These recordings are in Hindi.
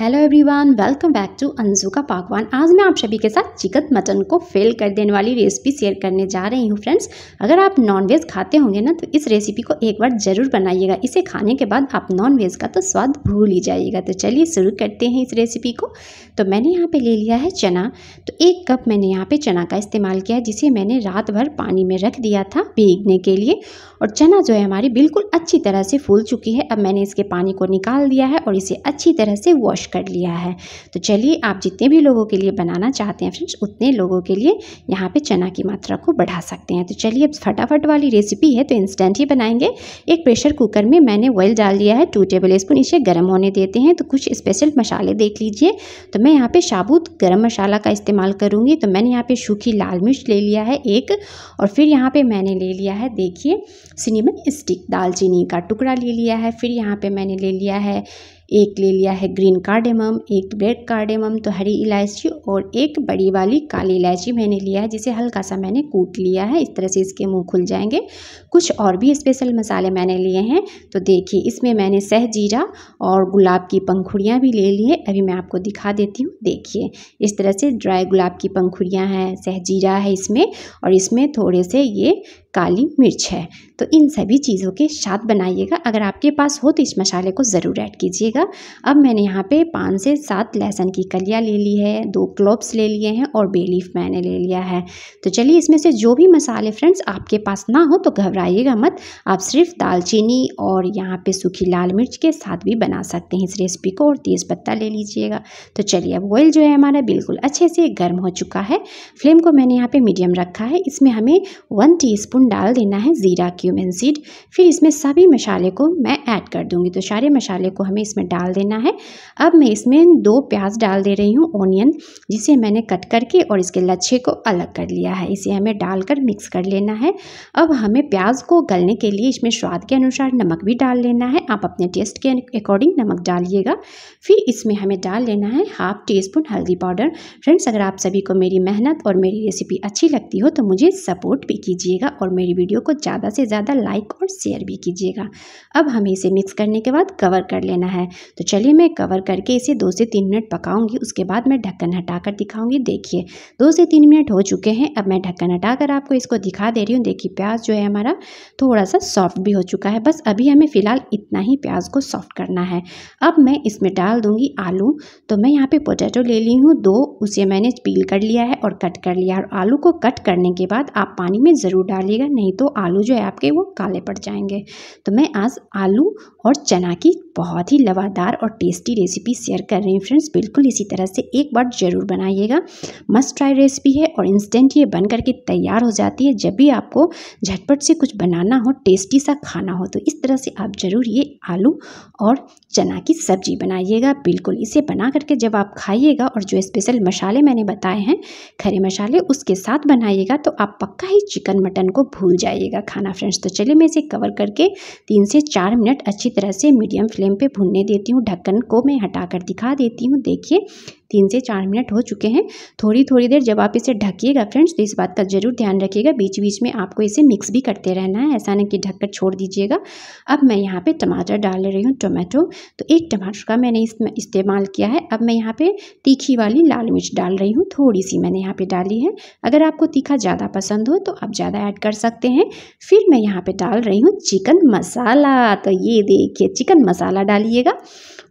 hello everyone welcome back to Anju का पाकवान आज मैं आप सभी के साथ चिकन मटन को फेल कर देने वाली रेसिपी शेयर करने जा रही हूँ फ्रेंड्स अगर आप नॉनवेज खाते होंगे ना तो इस रेसिपी को एक बार ज़रूर बनाइएगा इसे खाने के बाद आप नॉनवेज का तो स्वाद भूल ही जाइएगा तो चलिए शुरू करते हैं इस रेसिपी को तो मैंने यहाँ पर ले लिया है चना तो एक कप मैंने यहाँ पर चना का इस्तेमाल किया है जिसे मैंने रात भर पानी में रख दिया था भीगने के लिए और चना जो है हमारी बिल्कुल अच्छी तरह से फूल चुकी है अब मैंने इसके पानी को निकाल दिया है और इसे अच्छी तरह से वॉश कर लिया है तो चलिए आप जितने भी लोगों के लिए बनाना चाहते हैं फ्रेंड्स उतने लोगों के लिए यहाँ पे चना की मात्रा को बढ़ा सकते हैं तो चलिए अब फटाफट वाली रेसिपी है तो इंस्टेंट ही बनाएंगे एक प्रेशर कुकर में मैंने ऑयल डाल दिया है टू टेबल स्पून इसे गर्म होने देते हैं तो कुछ स्पेशल मसाले देख लीजिए तो मैं यहाँ पर साबुत गर्म मसाला का इस्तेमाल करूँगी तो मैंने यहाँ पर सूखी लाल मिर्च ले लिया है एक और फिर यहाँ पर मैंने ले लिया है देखिए सिनेमन स्टिक दालचीनी का टुकड़ा ले लिया है फिर यहाँ पर मैंने ले लिया है एक ले लिया है ग्रीन कार्डेमम एक रेड कार्डेमम तो हरी इलायची और एक बड़ी वाली काली इलायची मैंने लिया है जिसे हल्का सा मैंने कूट लिया है इस तरह से इसके मुंह खुल जाएंगे कुछ और भी स्पेशल मसाले मैंने लिए हैं तो देखिए इसमें मैंने सह जीरा और गुलाब की पंखुड़ियाँ भी ले ली है अभी मैं आपको दिखा देती हूँ देखिए इस तरह से ड्राई गुलाब की पंखुड़ियाँ हैं सह जीरा है इसमें और इसमें थोड़े से ये काली मिर्च है तो इन सभी चीज़ों के साथ बनाइएगा अगर आपके पास हो तो इस मसाले को ज़रूर ऐड कीजिएगा अब मैंने यहाँ पे पाँच से सात लहसुन की कलियाँ ले ली है दो क्लोब्स ले लिए हैं और बेलीफ मैंने ले लिया है तो चलिए इसमें से जो भी मसाले फ्रेंड्स आपके पास ना हो तो घबराइएगा मत आप सिर्फ दालचीनी और यहाँ पर सूखी लाल मिर्च के साथ भी बना सकते हैं इस रेसिपी को और तेज़ पत्ता ले लीजिएगा तो चलिए अब ऑयल जो है हमारा बिल्कुल अच्छे से गर्म हो चुका है फ्लेम को मैंने यहाँ पर मीडियम रखा है इसमें हमें वन टी स्पून स्पून डाल देना है ज़ीरा क्यूमिन सीड फिर इसमें सभी मसाले को मैं ऐड कर दूंगी तो सारे मसाले को हमें इसमें डाल देना है अब मैं इसमें दो प्याज डाल दे रही हूँ ओनियन जिसे मैंने कट करके और इसके लच्छे को अलग कर लिया है इसे हमें डालकर मिक्स कर लेना है अब हमें प्याज को गलने के लिए इसमें स्वाद के अनुसार नमक भी डाल लेना है आप अपने टेस्ट के अकॉर्डिंग नमक डालिएगा फिर इसमें हमें डाल लेना है हाफ टी स्पून हल्दी पाउडर फ्रेंड्स अगर आप सभी को मेरी मेहनत और मेरी रेसिपी अच्छी लगती हो तो मुझे सपोर्ट भी कीजिएगा और और मेरी वीडियो को ज़्यादा से ज़्यादा लाइक और शेयर भी कीजिएगा अब हमें इसे मिक्स करने के बाद कवर कर लेना है तो चलिए मैं कवर करके इसे दो से तीन मिनट पकाऊंगी उसके बाद मैं ढक्कन हटा कर दिखाऊंगी देखिए दो से तीन मिनट हो चुके हैं अब मैं ढक्कन हटा कर आपको इसको दिखा दे रही हूँ देखिए प्याज जो है हमारा थोड़ा सा सॉफ्ट भी हो चुका है बस अभी हमें फ़िलहाल इतना ही प्याज को सॉफ्ट करना है अब मैं इसमें डाल दूँगी आलू तो मैं यहाँ पर पोटैटो ले ली हूँ दो उसे मैंने पील कर लिया है और कट कर लिया और आलू को कट करने के बाद आप पानी में ज़रूर डालिएगा लीजिएगा नहीं तो आलू जो है आपके वो काले पड़ जाएंगे तो मैं आज आलू और चना की बहुत ही लवादार और टेस्टी रेसिपी शेयर कर रहे हैं फ्रेंड्स बिल्कुल इसी तरह से एक बार ज़रूर बनाइएगा मस्ट ट्राई रेसिपी है और इंस्टेंट ये बन करके तैयार हो जाती है जब भी आपको झटपट से कुछ बनाना हो टेस्टी सा खाना हो तो इस तरह से आप ज़रूर ये आलू और चना की सब्जी बनाइएगा बिल्कुल इसे बना करके जब आप खाइएगा और जो स्पेशल मसाले मैंने बताए हैं खरे मसाले उसके साथ बनाइएगा तो आप पक्का ही चिकन मटन को भूल जाइएगा खाना फ्रेंड्स तो चलिए मैं इसे कवर करके तीन से चार मिनट अच्छी अच्छी तरह से मीडियम फ्लेम पे भूनने देती हूँ ढक्कन को मैं हटा कर दिखा देती हूँ देखिए तीन से चार मिनट हो चुके हैं थोड़ी थोड़ी देर जब आप इसे ढकिएगा फ्रेंड्स तो इस बात का ज़रूर ध्यान रखिएगा बीच बीच में आपको इसे मिक्स भी करते रहना है ऐसा नहीं कि ढककर छोड़ दीजिएगा अब मैं यहाँ पर टमाटर डाल रही हूँ टोमेटो तो एक टमाटर का मैंने इसमें इस्तेमाल किया है अब मैं यहाँ पर तीखी वाली लाल मिर्च डाल रही हूँ थोड़ी सी मैंने यहाँ पर डाली है अगर आपको तीखा ज़्यादा पसंद हो तो आप ज़्यादा ऐड कर सकते हैं फिर मैं यहाँ पर डाल रही हूँ चिकन मसाला तो ये देखिए चिकन मसाला डालिएगा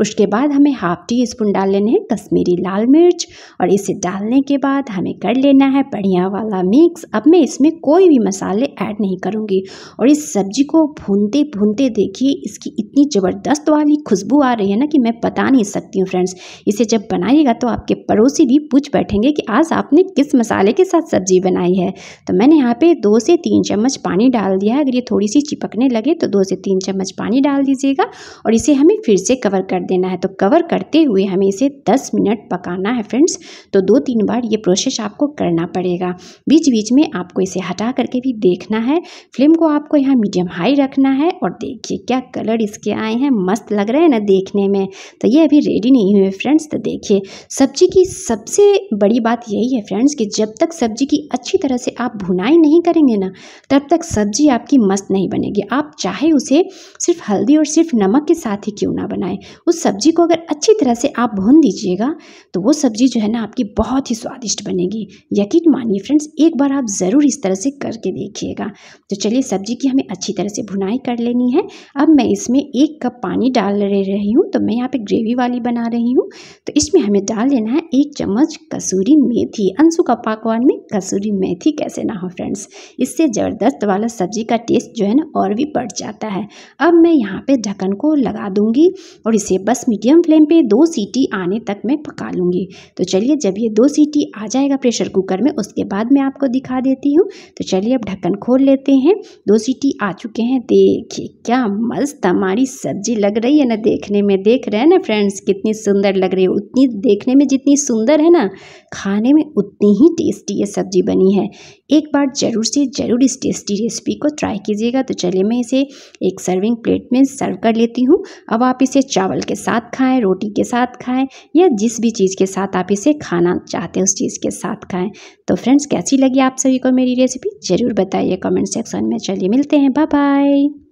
उसके बाद हमें हाफ टी स्पून डाल लेने हैं कश्मीरी लाल मिर्च और इसे डालने के बाद हमें कर लेना है बढ़िया वाला मिक्स अब मैं इसमें कोई भी मसाले ऐड नहीं करूँगी और इस सब्जी को भूनते भूनते देखिए इसकी इतनी ज़बरदस्त वाली खुशबू आ रही है ना कि मैं बता नहीं सकती हूँ फ्रेंड्स इसे जब बनाइएगा तो आपके पड़ोसी भी पूछ बैठेंगे कि आज आपने किस मसाले के साथ सब्जी बनाई है तो मैंने यहाँ पर दो से तीन चम्मच पानी डाल दिया है अगर ये थोड़ी सी चिपकने लगे तो दो से तीन चम्मच पानी डाल दीजिएगा और इसे हमें फिर से कवर कर देना है तो कवर करते हुए हमें इसे 10 मिनट पकाना है फ्रेंड्स तो दो तीन बार ये प्रोसेस आपको करना पड़ेगा बीच बीच में आपको इसे हटा करके भी देखना है फ्लेम को आपको यहाँ मीडियम हाई रखना है और देखिए क्या कलर इसके आए हैं मस्त लग रहे हैं ना देखने में तो ये अभी रेडी नहीं हुए फ्रेंड्स तो देखिए सब्जी की सबसे बड़ी बात यही है फ्रेंड्स कि जब तक सब्जी की अच्छी तरह से आप भुनाई नहीं करेंगे ना तब तक सब्जी आपकी मस्त नहीं बनेगी आप चाहे उसे सिर्फ हल्दी और सिर्फ नमक के साथ ही क्यों ना बनाएं उस सब्ज़ी को अगर अच्छी तरह से आप भून दीजिएगा तो वो सब्ज़ी जो है ना आपकी बहुत ही स्वादिष्ट बनेगी यकीन मानिए फ्रेंड्स एक बार आप ज़रूर इस तरह से करके देखिएगा तो चलिए सब्ज़ी की हमें अच्छी तरह से भुनाई कर लेनी है अब मैं इसमें एक कप पानी डाल रही हूँ तो मैं यहाँ पर ग्रेवी वाली बना रही हूँ तो इसमें हमें डाल लेना है एक चम्मच कसूरी मेथी अंशु का पकवान में कसूरी मेथी कैसे ना हो फ्रेंड्स इससे ज़बरदस्त वाला सब्ज़ी का टेस्ट जो है ना और भी बढ़ जाता है अब मैं यहाँ पर ढक्कन को लगा दूँगी और इसे बस मीडियम फ्लेम पे दो सीटी आने तक मैं पका लूँगी तो चलिए जब ये दो सीटी आ जाएगा प्रेशर कुकर में उसके बाद मैं आपको दिखा देती हूँ तो चलिए अब ढक्कन खोल लेते हैं दो सीटी आ चुके हैं देखिए क्या मस्त हमारी सब्जी लग रही है ना देखने में देख रहे हैं ना फ्रेंड्स कितनी सुंदर लग रही है उतनी देखने में जितनी सुंदर है ना खाने में उतनी ही टेस्टी ये सब्जी बनी है एक बार ज़रूर से ज़रूर इस टेस्टी रेसिपी को ट्राई कीजिएगा तो चलिए मैं इसे एक सर्विंग प्लेट में सर्व कर लेती हूँ अब आप इसे चावल के साथ खाएं रोटी के साथ खाएं या जिस भी चीज़ के साथ आप इसे खाना चाहते हैं उस चीज़ के साथ खाएं तो फ्रेंड्स कैसी लगी आप सभी को मेरी रेसिपी ज़रूर बताइए कमेंट सेक्शन में चलिए मिलते हैं बाय बाय